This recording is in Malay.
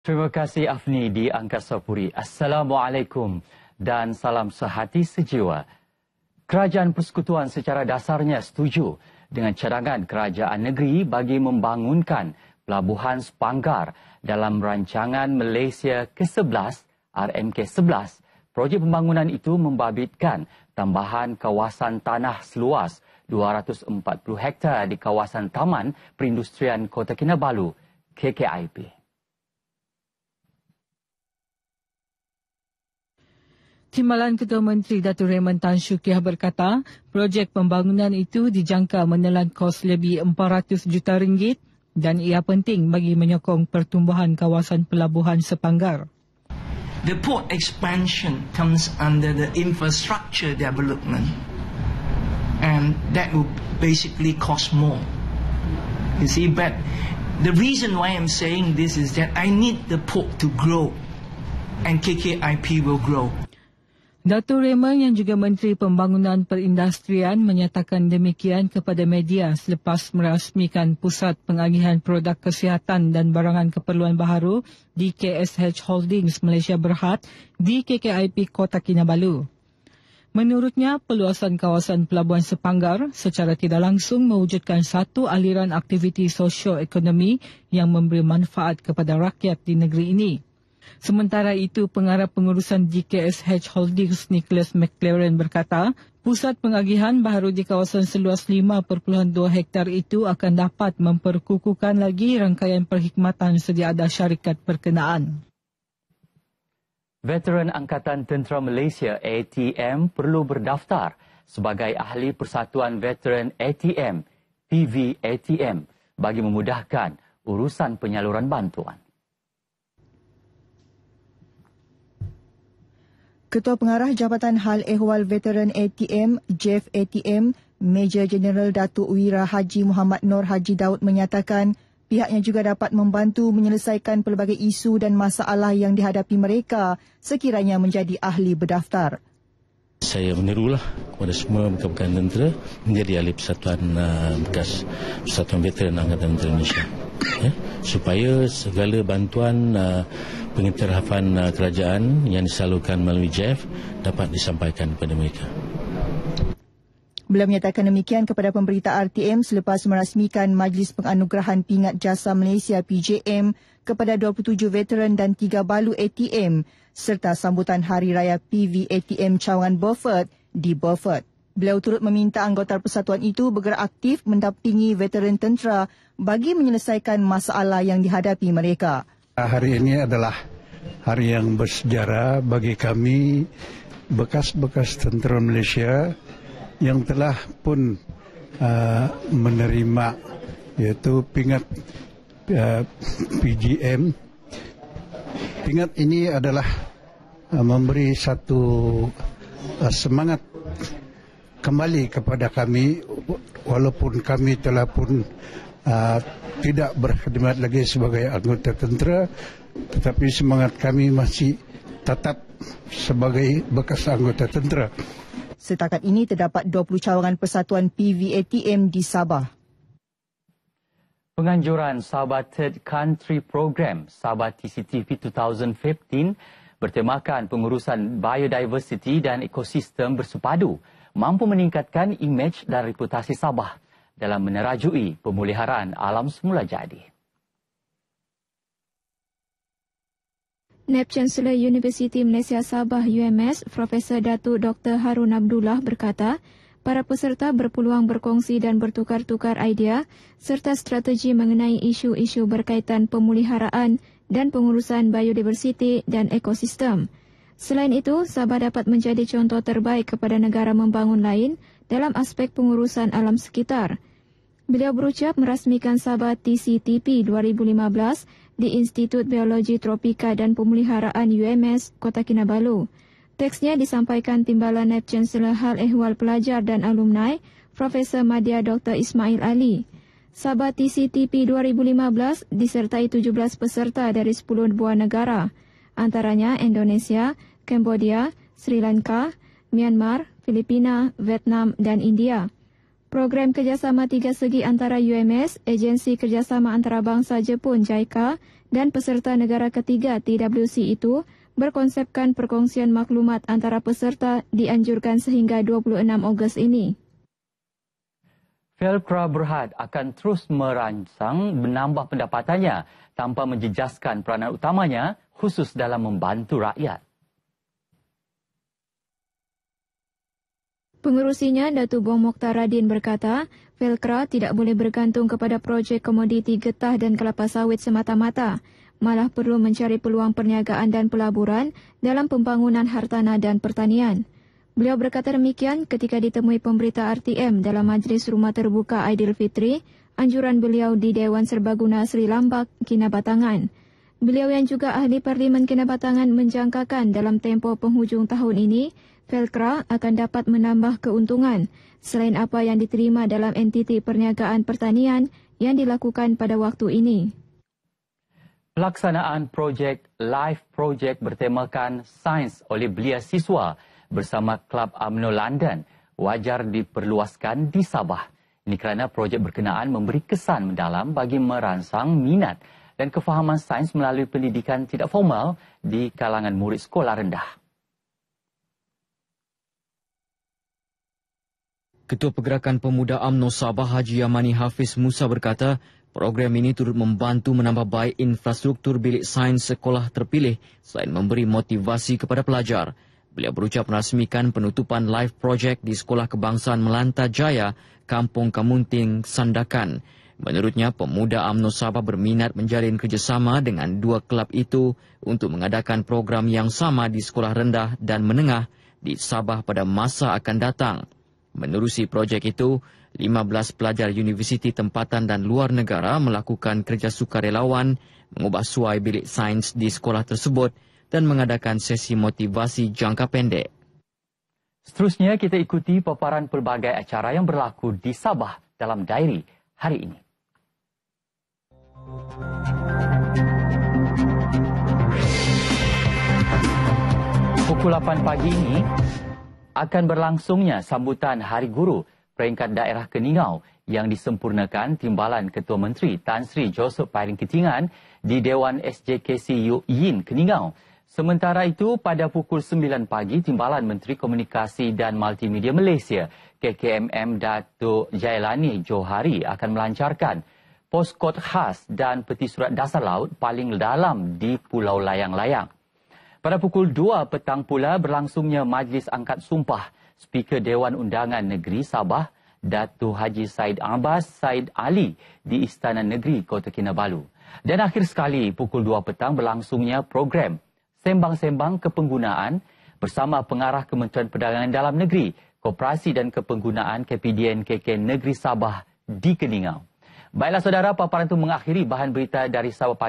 Terima kasih Afni di Angkasa Puri. Assalamualaikum dan salam sehati sejiwa. Kerajaan Persekutuan secara dasarnya setuju dengan cadangan kerajaan negeri bagi membangunkan pelabuhan sepanggar dalam rancangan Malaysia ke-11, RMK-11. Projek pembangunan itu membabitkan tambahan kawasan tanah seluas 240 hektar di kawasan Taman Perindustrian Kota Kinabalu, KKIP. Timbalan Ketua Menteri Datuk Raymond Tan Shukiah berkata, projek pembangunan itu dijangka menelan kos lebih 400 juta ringgit dan ia penting bagi menyokong pertumbuhan kawasan pelabuhan sepanggar. The port expansion comes under the infrastructure development and that will basically cost more. You see, but the reason why I'm saying this is that I need the port to grow and KKIP will grow. Dato Raymond yang juga Menteri Pembangunan Perindustrian menyatakan demikian kepada media selepas merasmikan Pusat Pengagihan Produk Kesihatan dan Barangan Keperluan Baharu di KSH Holdings Malaysia Berhad di KKIP Kota Kinabalu. Menurutnya, peluasan kawasan Pelabuhan Sepanggar secara tidak langsung mewujudkan satu aliran aktiviti sosio ekonomi yang memberi manfaat kepada rakyat di negeri ini. Sementara itu, pengarah pengurusan GKS Hedge Holdings Nicholas McLaren berkata, pusat pengagihan baru di kawasan seluas 5.2 hektar itu akan dapat memperkukuhkan lagi rangkaian perkhidmatan sedia ada syarikat perkenaan. Veteran Angkatan Tentera Malaysia ATM perlu berdaftar sebagai ahli Persatuan Veteran ATM (PV ATM) bagi memudahkan urusan penyaluran bantuan. Ketua Pengarah Jabatan Hal Ehwal Veteran ATM, Jeff ATM, Major General Datuk Wira Haji Muhammad Nur Haji Daud menyatakan pihaknya juga dapat membantu menyelesaikan pelbagai isu dan masalah yang dihadapi mereka sekiranya menjadi ahli berdaftar. Saya menirulah kepada semua bekas-bekas tentera menjadi ahli persatuan uh, bekas persatuan veteran Angkatan Tentera Malaysia. Ya? supaya segala bantuan uh, pengiktirafan uh, kerajaan yang disalurkan melalui JEF dapat disampaikan kepada mereka. Beliau menyatakan demikian kepada pemberita RTM selepas merasmikan Majlis Penganugerahan Pingat Jasa Malaysia PJM kepada 27 veteran dan 3 balu ATM serta sambutan Hari Raya PV ATM Cawangan Beaufort di Beaufort. Beliau turut meminta anggota persatuan itu bergerak aktif mendampingi veteran tentera bagi menyelesaikan masalah yang dihadapi mereka. Hari ini adalah hari yang bersejarah bagi kami bekas-bekas tentera Malaysia yang telah pun uh, menerima yaitu pingat uh, PGM. Pingat ini adalah uh, memberi satu uh, semangat kembali kepada kami walaupun kami telah pun uh, tidak berkhidmat lagi sebagai anggota tentera tetapi semangat kami masih tetap sebagai bekas anggota tentera. Setakat ini terdapat 20 cawangan persatuan PVATM di Sabah. Penganjuran Sabah Third Country Program Sabah TCTV 2015 bertemakan pengurusan biodiversiti dan ekosistem bersepadu mampu meningkatkan imej dan reputasi Sabah dalam menerajui pemuliharaan alam semula jadi. NAB Chancellor University Malaysia Sabah UMS Profesor Datuk Dr. Harun Abdullah berkata, para peserta berpeluang berkongsi dan bertukar-tukar idea serta strategi mengenai isu-isu berkaitan pemuliharaan dan pengurusan biodiversiti dan ekosistem. Selain itu, Sabah dapat menjadi contoh terbaik kepada negara membangun lain dalam aspek pengurusan alam sekitar. Beliau berucap merasmikan Sabah TCTP 2015 di Institut Biologi Tropika dan Pemeliharaan UMS, Kota Kinabalu. Teksnya disampaikan Timbalan Naib Chancellor Hal Ehwal Pelajar dan Alumni, Profesor Madya Dr. Ismail Ali. Sabah TCTP 2015 disertai 17 peserta dari 10 buah negara, antaranya Indonesia, Indonesia, Kambodia, Sri Lanka, Myanmar, Filipina, Vietnam dan India. Program kerjasama tiga segi antara UMS, Agensi Kerjasama Antarabangsa Jepun JICA dan peserta negara ketiga TWC itu berkonsepkan perkongsian maklumat antara peserta dianjurkan sehingga 26 Ogos ini. Velcra Berhad akan terus merancang menambah pendapatannya tanpa menjejaskan peranan utamanya khusus dalam membantu rakyat. Pengurusinya, Datu Bong Mokhtar Radin berkata, Velcra tidak boleh bergantung kepada projek komoditi getah dan kelapa sawit semata-mata, malah perlu mencari peluang perniagaan dan pelaburan dalam pembangunan hartanah dan pertanian. Beliau berkata demikian ketika ditemui pemberita RTM dalam Majlis Rumah Terbuka Aidilfitri, anjuran beliau di Dewan Serbaguna Sri Lambak, Kinabatangan. Beliau yang juga ahli Parlimen Kinabatangan menjangkakan dalam tempo penghujung tahun ini, Velcra akan dapat menambah keuntungan selain apa yang diterima dalam entiti perniagaan pertanian yang dilakukan pada waktu ini. Pelaksanaan projek live Project bertemakan sains oleh belia siswa bersama Club UMNO London wajar diperluaskan di Sabah. Ini kerana projek berkenaan memberi kesan mendalam bagi merangsang minat dan kefahaman sains melalui pendidikan tidak formal di kalangan murid sekolah rendah. Ketua Pergerakan Pemuda UMNO Sabah Haji Yamani Hafiz Musa berkata, program ini turut membantu menambah baik infrastruktur bilik sains sekolah terpilih selain memberi motivasi kepada pelajar. Beliau berucap merasmikan penutupan live project di Sekolah Kebangsaan Melanta Jaya, Kampung Kamunting, Sandakan. Menurutnya, pemuda UMNO Sabah berminat menjalin kerjasama dengan dua kelab itu untuk mengadakan program yang sama di sekolah rendah dan menengah di Sabah pada masa akan datang. Menerusi projek itu, 15 pelajar universiti tempatan dan luar negara melakukan kerja sukarelawan, mengubah suai bilik sains di sekolah tersebut dan mengadakan sesi motivasi jangka pendek. Seterusnya, kita ikuti paparan pelbagai acara yang berlaku di Sabah dalam diary hari ini. Pukul 8 pagi ini, akan berlangsungnya sambutan Hari Guru peringkat daerah Keningau yang disempurnakan Timbalan Ketua Menteri Tan Sri Joseph Pairing Ketingan di Dewan SJKC Yuk Yin, Keningau. Sementara itu, pada pukul 9 pagi, Timbalan Menteri Komunikasi dan Multimedia Malaysia, KKMM Dato' Jailani Johari akan melancarkan poskod khas dan peti surat dasar laut paling dalam di Pulau Layang-Layang. Pada pukul 2 petang pula berlangsungnya majlis angkat sumpah Speaker Dewan Undangan Negeri Sabah Datu Haji Said Abbas Said Ali di Istana Negeri Kota Kinabalu. Dan akhir sekali pukul 2 petang berlangsungnya program Sembang-sembang Kepenggunaan bersama Pengarah Kementerian Perdagangan Dalam Negeri, Koperasi dan Kepenggunaan KPDN KK Negeri Sabah di Keningau. Baiklah saudara, paparan itu mengakhiri bahan berita dari Sabah Pagi.